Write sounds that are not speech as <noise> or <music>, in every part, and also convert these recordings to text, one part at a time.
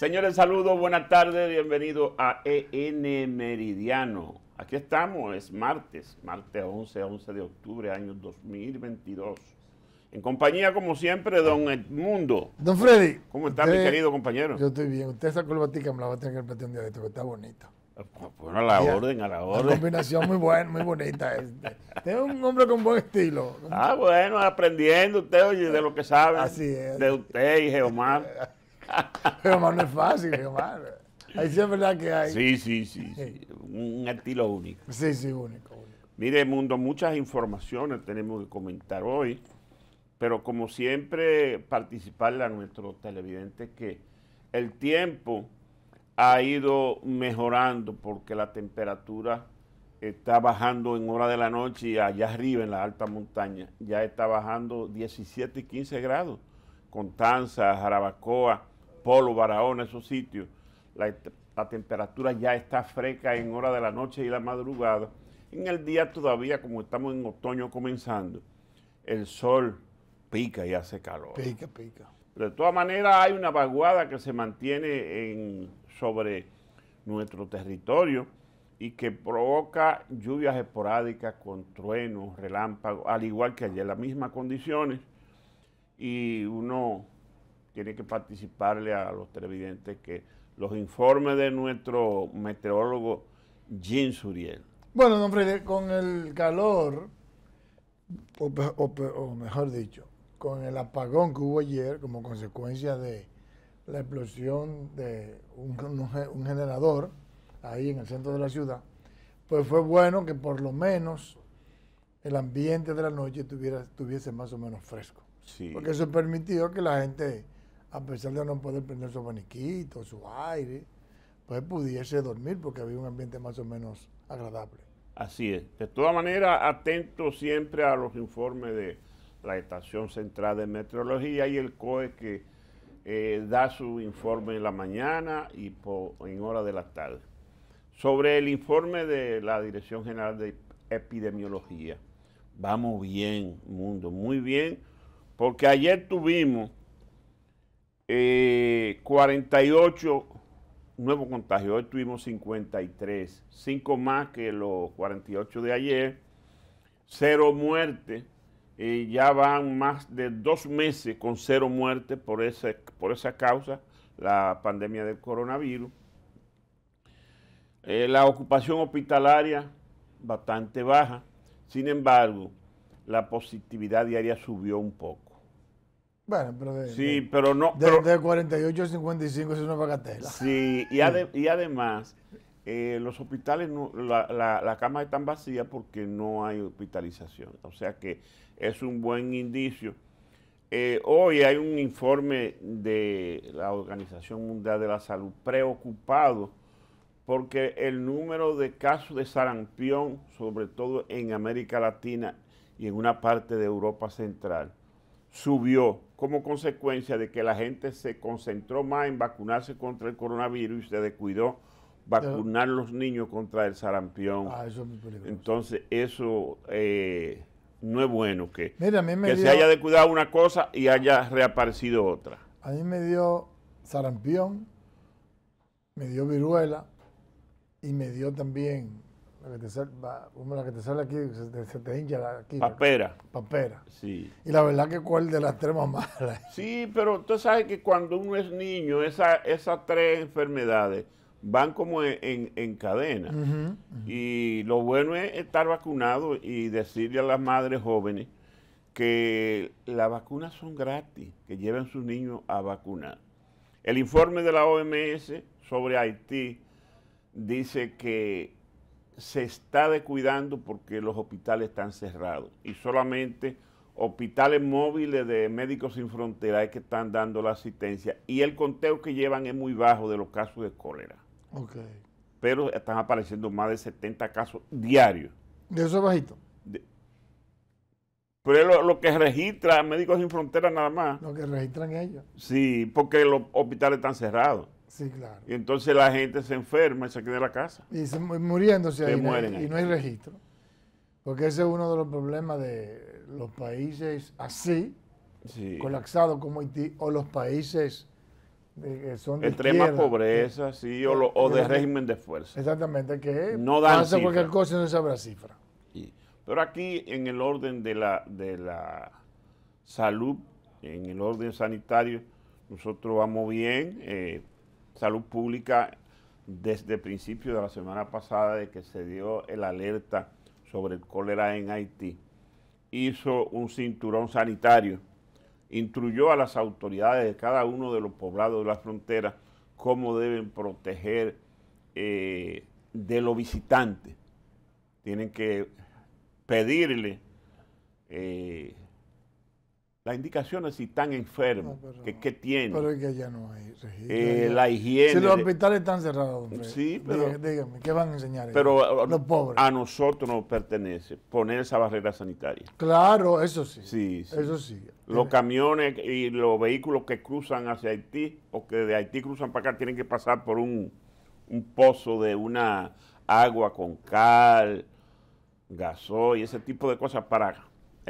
Señores, saludos, buenas tardes, bienvenidos a EN Meridiano. Aquí estamos, es martes, martes 11, 11 de octubre, año 2022. En compañía, como siempre, don Edmundo. Don Freddy. ¿Cómo está, mi querido compañero? Yo estoy bien. Usted esa batica, me la va a tener que repetir un día de esto, que está bonito. Bueno, a la orden, a la orden. Una combinación muy buena, muy bonita. Este. Usted es un hombre con buen estilo. Ah, bueno, aprendiendo usted, oye, de lo que sabe. Así es. De usted y Geomar. <laughs> Pero no es fácil, Ahí es verdad que hay. Sí, sí, sí. Un estilo único. Sí, sí, único, Mire, Mundo, muchas informaciones tenemos que comentar hoy. Pero como siempre, participarle a nuestros televidentes que el tiempo ha ido mejorando porque la temperatura está bajando en hora de la noche y allá arriba en la alta montaña ya está bajando 17 y 15 grados. Constanza, Jarabacoa, Polo, Barahona, esos sitios, la, temperatura ya está fresca en hora de la noche y la madrugada. En el día todavía, como estamos en otoño comenzando, el sol pica y hace calor. Pica, pica. de todas maneras hay una vaguada que se mantiene en, sobre nuestro territorio y que provoca lluvias esporádicas con truenos, relámpagos, al igual que ayer, las mismas condiciones. Y uno tiene que participarle a los televidentes que los informes de nuestro meteorólogo Jim Suriel. Bueno, don Freddy, con el calor, o, mejor dicho, con el apagón que hubo ayer como consecuencia de la explosión de un, generador ahí en el centro de la ciudad, pues fue bueno que por lo menos el ambiente de la noche tuviera, tuviese más o menos fresco. Porque eso permitió que la gente a pesar de no poder prender su abaniquito, su aire, pues pudiese dormir porque había un ambiente más o menos agradable. Así es. De todas maneras, atento siempre a los informes de la Estación Central de Meteorología y el COE que eh, da su informe en la mañana y en hora de la tarde. Sobre el informe de la Dirección General de Epidemiología, vamos bien, mundo, muy bien, porque ayer tuvimos 48 eh, nuevos contagios. Hoy tuvimos 53, 5 más que los 48 de ayer. Cero muerte eh, ya van más de dos meses con cero muerte por, por esa causa, la pandemia del coronavirus. Eh, la ocupación hospitalaria bastante baja. Sin embargo, la positividad diaria subió un poco. Bueno, pero de, sí, pero no, 48 a 55 es una bagatela. Sí, y, además eh, los hospitales, la, cama están vacías porque no hay hospitalización. O sea que es un buen indicio. Eh, hoy hay un informe de la Organización Mundial de la Salud preocupado porque el número de casos de sarampión, sobre todo en América Latina y en una parte de Europa Central, subió como consecuencia de que la gente se concentró más en vacunarse contra el coronavirus y se descuidó vacunar los niños contra el sarampión. Ah, Entonces, eso eh, no es bueno que, se haya descuidado una cosa y haya reaparecido otra. A mí me dio sarampión, me dio viruela y me dio también la que te sale, aquí, se, te, hincha Papera. Papera. Sí. Y la verdad que cuál de las tres más malas. <laughs> Sí, pero tú sabes que cuando uno es niño, esas tres enfermedades van como en, cadena. Y lo bueno es estar vacunado y decirle a las madres jóvenes que las vacunas son gratis, que lleven sus niños a vacunar. El informe de la OMS sobre Haití dice que se está descuidando porque los hospitales están cerrados y solamente hospitales móviles de Médicos Sin Fronteras es que están dando la asistencia y el conteo que llevan es muy bajo de los casos de cólera. Okay. Pero están apareciendo más de 70 casos diarios. ¿De eso es bajito? pero lo, lo, que registra Médicos Sin Fronteras nada más. Lo que registran ellos. Sí, porque los hospitales están cerrados. Sí, claro. Y entonces la gente se enferma y se queda en la casa. Y se, muriéndose mueren y, no hay registro. Porque ese es uno de los problemas de los países así, colapsados como Haití, o los países eh, que son de Extrema pobreza, sí, o, de régimen de fuerza. Exactamente, que no dan pasa cualquier cosa y no sabrá cifra. Pero aquí, en el orden de la, de la salud, en el orden sanitario, nosotros vamos bien. Eh, Salud Pública desde el principio de la semana pasada de que se dio el alerta sobre el cólera en Haití, hizo un cinturón sanitario, instruyó a las autoridades de cada uno de los poblados de la frontera cómo deben proteger eh, de los visitantes. Tienen que pedirle eh, la indicación si están enfermos, que qué tienen. Pero es que ya no hay eh, la higiene. Si los hospitales están cerrados, Sí, pero. Dígame, ¿qué van a enseñar? Ah, los pobres. A nosotros nos pertenece poner esa barrera sanitaria. Claro, eso sí. Sí, Eso sí. Los camiones y los vehículos que cruzan hacia Haití o que de Haití cruzan para acá tienen que pasar por un, un pozo de una agua con cal, gasoil, ese tipo de cosas para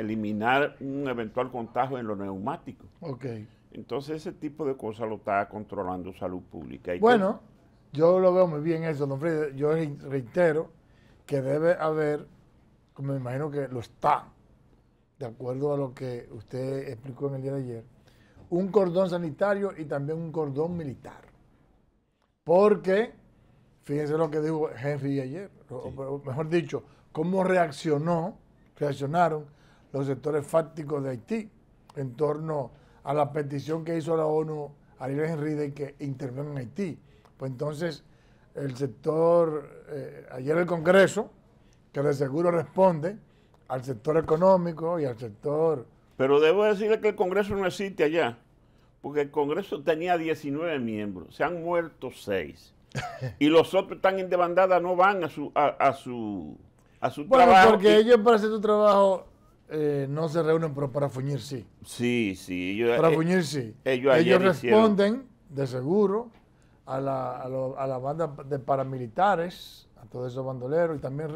eliminar un eventual contagio en los neumáticos. ok Entonces ese tipo de cosas lo está controlando salud pública. bueno, yo lo veo muy bien eso, don Freddy. Yo reitero que debe haber, como me imagino que lo está, de acuerdo a lo que usted explicó en el día de ayer, un cordón sanitario y también un cordón militar. Porque, fíjense lo que dijo Henry ayer, o mejor dicho, cómo reaccionó, reaccionaron los sectores fácticos de Haití en torno a la petición que hizo la ONU a Ariel Henry de que intervenga en Haití. Pues entonces, el sector, eh, ayer el Congreso, que de seguro responde al sector económico y al sector... Pero debo decirle que el Congreso no existe allá, porque el Congreso tenía 19 miembros, se han muerto 6. <laughs> y los otros están en demandada, no van a su, a, su, a su bueno, Porque ellos para hacer su trabajo eh, no se reúnen, pero para fuñir sí. Sí, sí. Ellos, para eh, fuñir sí. Ellos, responden, de seguro, a la, banda de paramilitares, a todos esos bandoleros, y también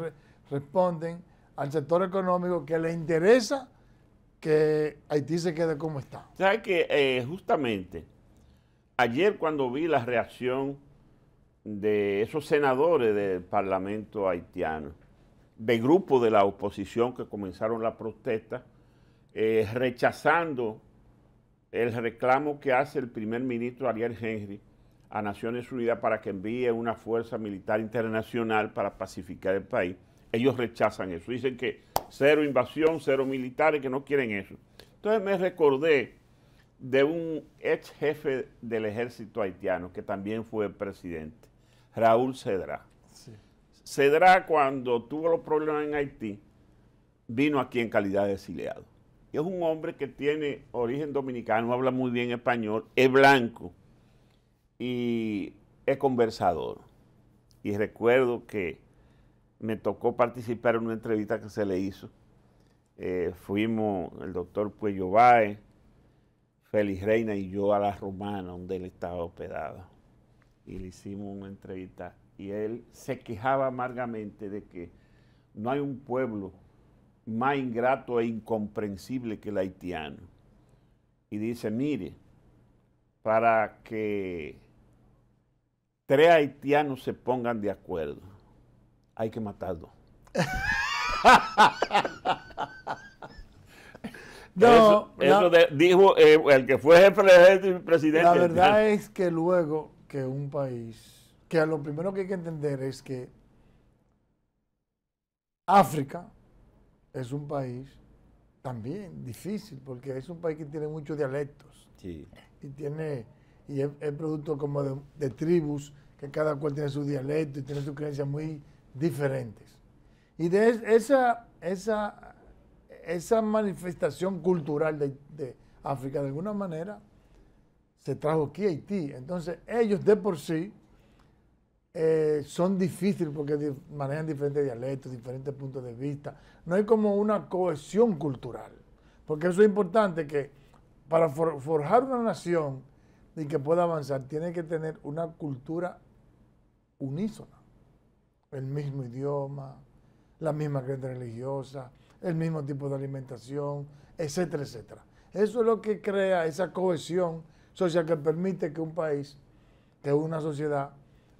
responden al sector económico que le interesa que Haití se quede como está. ¿Sabes que eh, Justamente, ayer cuando vi la reacción de esos senadores del Parlamento haitiano, de grupos de la oposición que comenzaron la protesta, eh, rechazando el reclamo que hace el primer ministro Ariel Henry a Naciones Unidas para que envíe una fuerza militar internacional para pacificar el país. Ellos rechazan eso, dicen que cero invasión, cero militares, que no quieren eso. Entonces me recordé de un ex jefe del ejército haitiano que también fue presidente, Raúl Cedra. Sí. Cedra cuando tuvo los problemas en Haití, vino aquí en calidad de exiliado. es un hombre que tiene origen dominicano, habla muy bien español, es blanco y es conversador. Y recuerdo que me tocó participar en una entrevista que se le hizo. Eh, fuimos el doctor Puello Baez, Félix Reina y yo a la Romana, donde él estaba hospedado. Y le hicimos una entrevista y él se quejaba amargamente de que no hay un pueblo más ingrato e incomprensible que el haitiano. Y dice, mire, para que tres haitianos se pongan de acuerdo, hay que matarlo. <laughs> no, eso, dijo eh, el que fue jefe presidente. La verdad es que luego que un país que lo primero que hay que entender es que África es un país también difícil, porque es un país que tiene muchos dialectos. Y tiene y es, producto como de, tribus, que cada cual tiene su dialecto y tiene sus creencias muy diferentes. Y de esa, esa, esa manifestación cultural de, de África, de alguna manera, se trajo aquí a Haití. Entonces, ellos de por sí eh, son difíciles porque manejan diferentes dialectos, diferentes puntos de vista. No hay como una cohesión cultural. Porque eso es importante que para forjar una nación y que pueda avanzar, tiene que tener una cultura unísona. El mismo idioma, la misma creencia religiosa, el mismo tipo de alimentación, etcétera, etcétera. Eso es lo que crea esa cohesión social que permite que un país, que una sociedad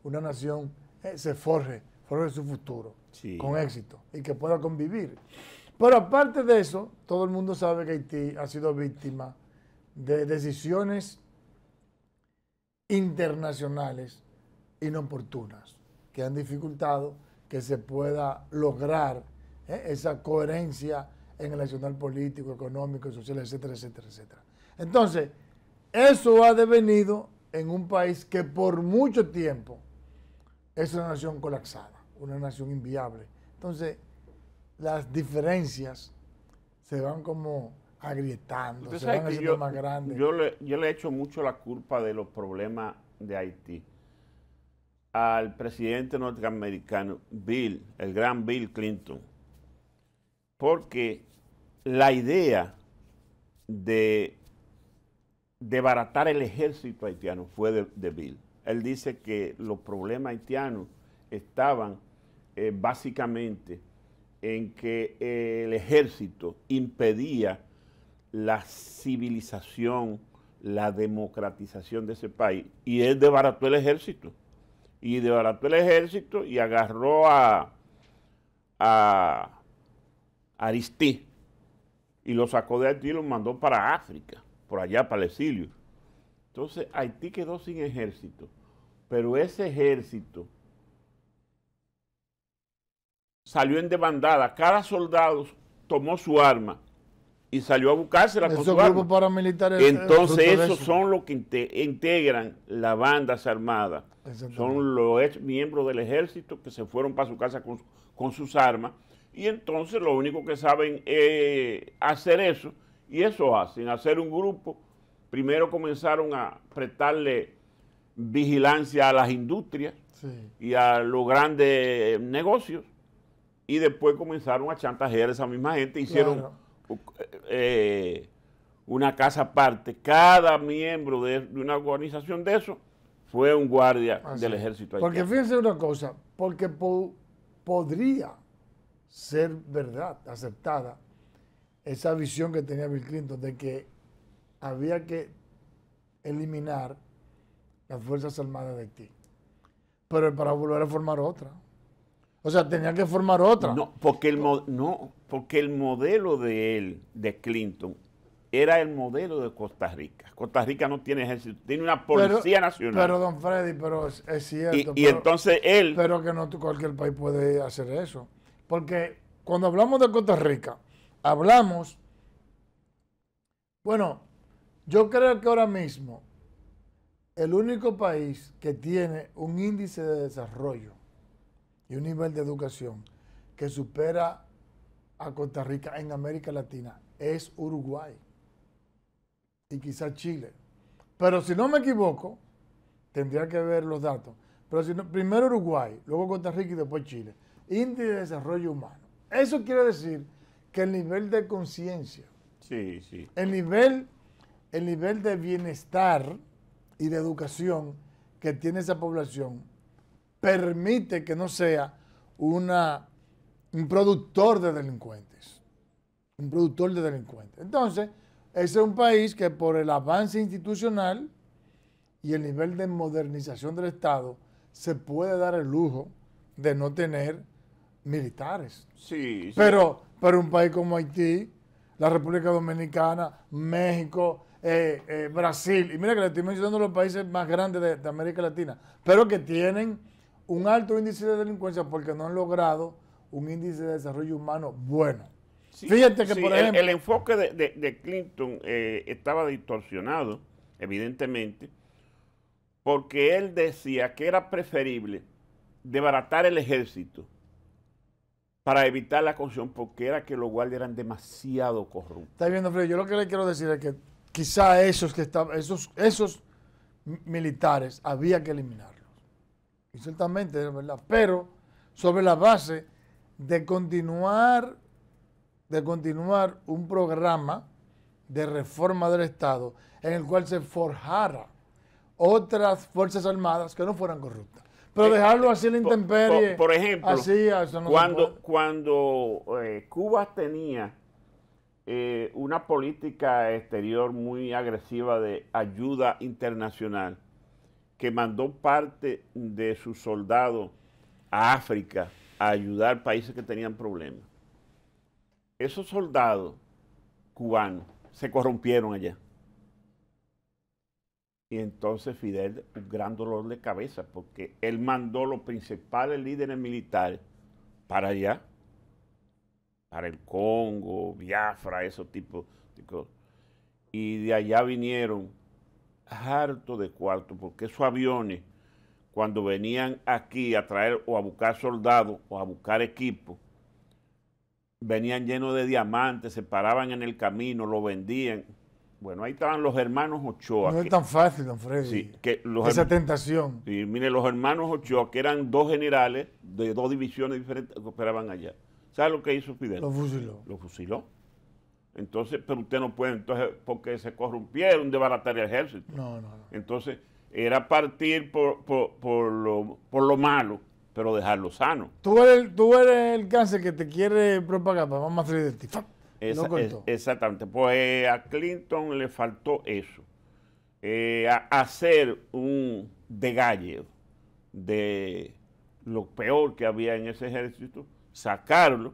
una nación eh, se forje, forje su futuro con éxito y que pueda convivir. Pero aparte de eso, todo el mundo sabe que Haití ha sido víctima de decisiones internacionales inoportunas que han dificultado que se pueda lograr eh, esa coherencia en el nacional político, económico, social, etcétera, etcétera, etcétera. Entonces, eso ha devenido en un país que por mucho tiempo es una nación colapsada, una nación inviable. Entonces, las diferencias se van como agrietando, se van haciendo más grandes. Yo le, he hecho echo mucho la culpa de los problemas de Haití al presidente norteamericano Bill, el gran Bill Clinton, porque la idea de, debaratar el ejército haitiano fue de Bill él dice que los problemas haitianos estaban eh, básicamente en que eh, el ejército impedía la civilización, la democratización de ese país. Y él desbarató el ejército. Y desbarató el ejército y agarró a, a y lo sacó de Haití y lo mandó para África, por allá para el exilio. Entonces Haití quedó sin ejército, pero ese ejército salió en demandada. Cada soldado tomó su arma y salió a buscársela con su arma. Paramilitares eh, Entonces esos son los que integran las bandas armadas. Son los miembros del ejército que se fueron para su casa con, con sus armas y entonces lo único que saben es eh, hacer eso y eso hacen, hacer un grupo primero comenzaron a prestarle vigilancia a las industrias y a los grandes negocios y después comenzaron a chantajear a esa misma gente, hicieron eh, eh, una casa aparte, cada miembro de, una organización de eso fue un guardia ah, del ejército. Porque fíjense una cosa, porque podría ser verdad, aceptada, esa visión que tenía Bill Clinton de que había que eliminar las Fuerzas Armadas de Haití. Pero para volver a formar otra. O sea, tenía que formar otra. No, porque el, no, porque el modelo de él, de Clinton, era el modelo de Costa Rica. Costa Rica no tiene ejército, tiene una policía nacional. Pero, don Freddy, pero es, cierto. y, entonces él... Pero que no cualquier país puede hacer eso. Porque cuando hablamos de Costa Rica, hablamos... Bueno, yo creo que ahora mismo el único país que tiene un índice de desarrollo y un nivel de educación que supera a Costa Rica en América Latina es Uruguay y quizás Chile. Pero si no me equivoco, tendría que ver los datos. Pero si primero Uruguay, luego Costa Rica y después Chile. Índice de desarrollo humano. Eso quiere decir que el nivel de conciencia, sí, sí. el nivel el nivel de bienestar y de educación que tiene esa población permite que no sea una, un productor de delincuentes. Un productor de delincuentes. Entonces, ese es un país que por el avance institucional y el nivel de modernización del Estado se puede dar el lujo de no tener militares. Sí. Pero, pero un país como Haití, la República Dominicana, México, eh, eh, Brasil, y mira que le estoy mencionando los países más grandes de, América Latina, pero que tienen un alto índice de delincuencia porque no han logrado un índice de desarrollo humano bueno. Fíjate que, por ejemplo... El, enfoque de, Clinton eh, estaba distorsionado, evidentemente, porque él decía que era preferible debaratar el ejército para evitar la corrupción, porque era que los guardias eran demasiado corruptos. Está viendo, Freddy, yo lo que le quiero decir es que quizá esos, que estaban, esos, esos militares había que eliminarlos. Y ciertamente verdad. Pero sobre la base de continuar, de continuar un programa de reforma del Estado en el cual se forjara otras Fuerzas Armadas que no fueran corruptas. Pero eh, dejarlo así en la intemperie. Por, ejemplo, así, cuando, cuando eh, Cuba tenía eh, una política exterior muy agresiva de ayuda internacional que mandó parte de sus soldados a África a ayudar países que tenían problemas. Esos soldados cubanos se corrompieron allá. Y entonces Fidel, un gran dolor de cabeza, porque él mandó los principales líderes militares para allá para el Congo, Biafra, esos tipos de Y de allá vinieron harto de cuarto, porque esos aviones, cuando venían aquí a traer o a buscar soldados o a buscar equipo, venían llenos de diamantes, se paraban en el camino, lo vendían. Bueno, ahí estaban los hermanos Ochoa. No es tan fácil, don Freddy. esa tentación. Y mire, los hermanos Ochoa, que eran dos generales de dos divisiones diferentes, que operaban allá. ¿Sabe lo que hizo Fidel? Lo fusiló. Lo fusiló. Entonces, pero usted no puede, entonces, porque se corrompieron de el ejército. No, no, no. Entonces, era partir por, lo, por lo malo, pero dejarlo sano. Tú eres, tú eres el cáncer que te quiere propagar vamos más salir de ti. exactamente. Pues eh, a Clinton le faltó eso. Eh, hacer un degalle de lo peor que había en ese ejército sacarlo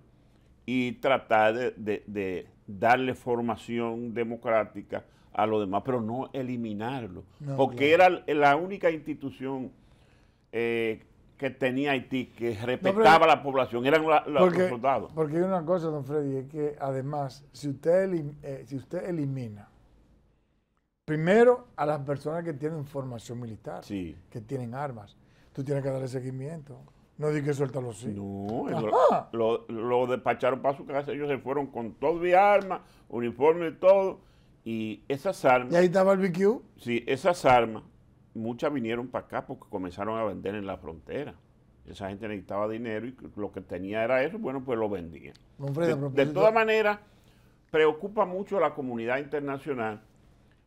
y tratar de, darle formación democrática a los demás, pero no eliminarlo, porque era la única institución eh, que tenía Haití que respetaba a la población, eran los soldados. Porque hay una cosa, don Freddy, es que además, si usted, eh, si usted elimina primero a las personas que tienen formación militar, que tienen armas, tú tienes que darle seguimiento. No di que los así. No, lo, despacharon para su casa, ellos se fueron con todo mi arma uniforme y todo. Y esas armas. ¿Y ahí estaba el BQ? Sí, esas armas, muchas vinieron para acá porque comenzaron a vender en la frontera. Esa gente necesitaba dinero y lo que tenía era eso, bueno, pues lo vendían. de, de pues, todas maneras, preocupa mucho a la comunidad internacional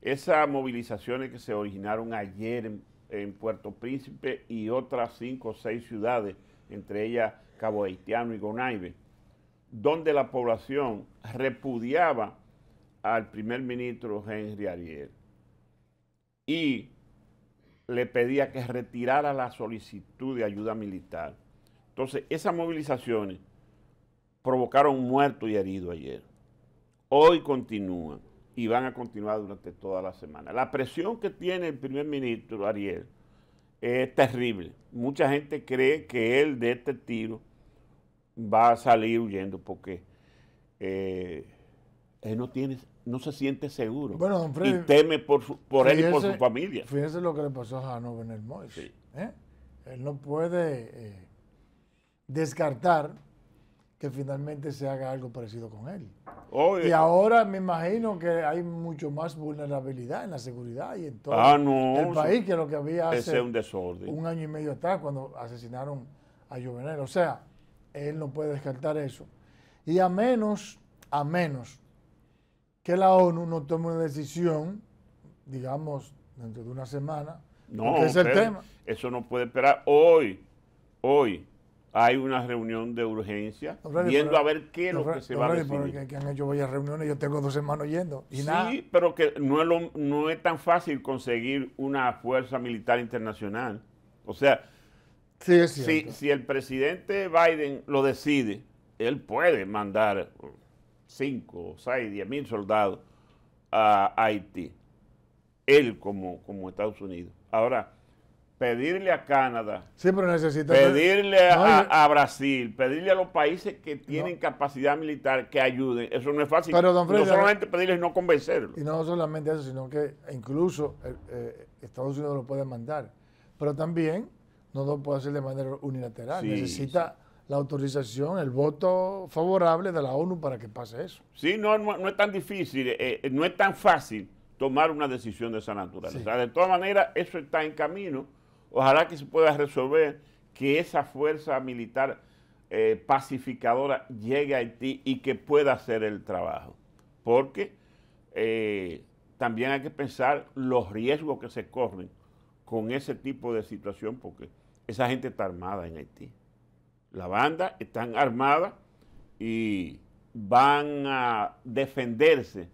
esas movilizaciones que se originaron ayer en, en Puerto Príncipe y otras cinco o seis ciudades, entre ellas Cabo Haitiano y Gonaive, donde la población repudiaba al primer ministro Henry Ariel y le pedía que retirara la solicitud de ayuda militar. Entonces, esas movilizaciones provocaron muertos y heridos ayer. Hoy continúan y van a continuar durante toda la semana. La presión que tiene el primer ministro Ariel es terrible. Mucha gente cree que él de este tiro va a salir huyendo porque eh, él no tiene, no se siente seguro. Bueno, y teme por, él y por su familia. Fíjense lo que le pasó a Hanover en el sí. ¿eh? Él no puede eh, descartar que finalmente se haga algo parecido con él y ahora me imagino que hay mucho más vulnerabilidad en la seguridad y en todo ah, el país que lo que había hace un, año y medio atrás cuando asesinaron a Juvenel. O sea, él no puede descartar eso. Y a menos, a menos que la ONU no tome una decisión, digamos, dentro de una semana, no, es el tema. Eso no puede esperar hoy, hoy hay una reunión de urgencia yendo a ver qué es lo que se va a decidir. Que, han hecho varias reuniones, yo tengo dos hermanos yendo. Y sí, pero que no es, no es tan fácil conseguir una fuerza militar internacional. O sea, sí, si, si, el presidente Biden lo decide, él puede mandar 5, 6, 10 mil soldados a Haití. Él como, como Estados Unidos. Ahora, pedirle a Canadá, pedirle a, Brasil, pedirle a los países que tienen capacidad militar que ayuden, eso no es fácil. no solamente pedirles, no convencerlos. Y no solamente eso, sino que incluso eh, eh, Estados Unidos lo puede mandar, pero también no lo puede hacer de manera unilateral. Necesita la autorización, el voto favorable de la ONU para que pase eso. Sí, no, es tan difícil, eh, no es tan fácil tomar una decisión de esa naturaleza. de todas maneras, eso está en camino. Ojalá que se pueda resolver que esa fuerza militar eh, pacificadora llegue a Haití y que pueda hacer el trabajo. Porque eh, también hay que pensar los riesgos que se corren con ese tipo de situación, porque esa gente está armada en Haití. La banda está armada y van a defenderse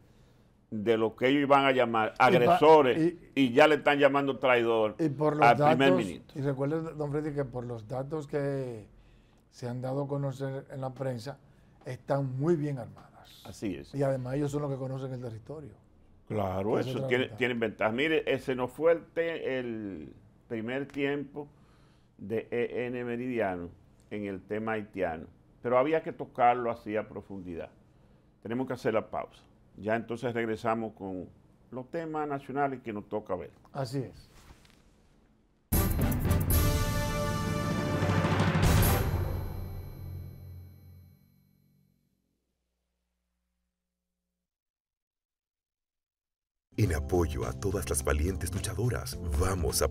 de lo que ellos iban a llamar agresores y, ya le están llamando traidor y al primer ministro. Y recuerden, don Freddy, que por los datos que se han dado a conocer en la prensa, están muy bien armadas. Así es. Y además ellos son los que conocen el territorio. Claro, eso, tiene, tienen ventajas. Mire, ese no fue el, el primer tiempo de EN Meridiano en el tema haitiano, pero había que tocarlo así a profundidad. Tenemos que hacer la pausa ya entonces regresamos con los temas nacionales que nos toca ver. Así es. En apoyo a todas las valientes luchadoras, vamos a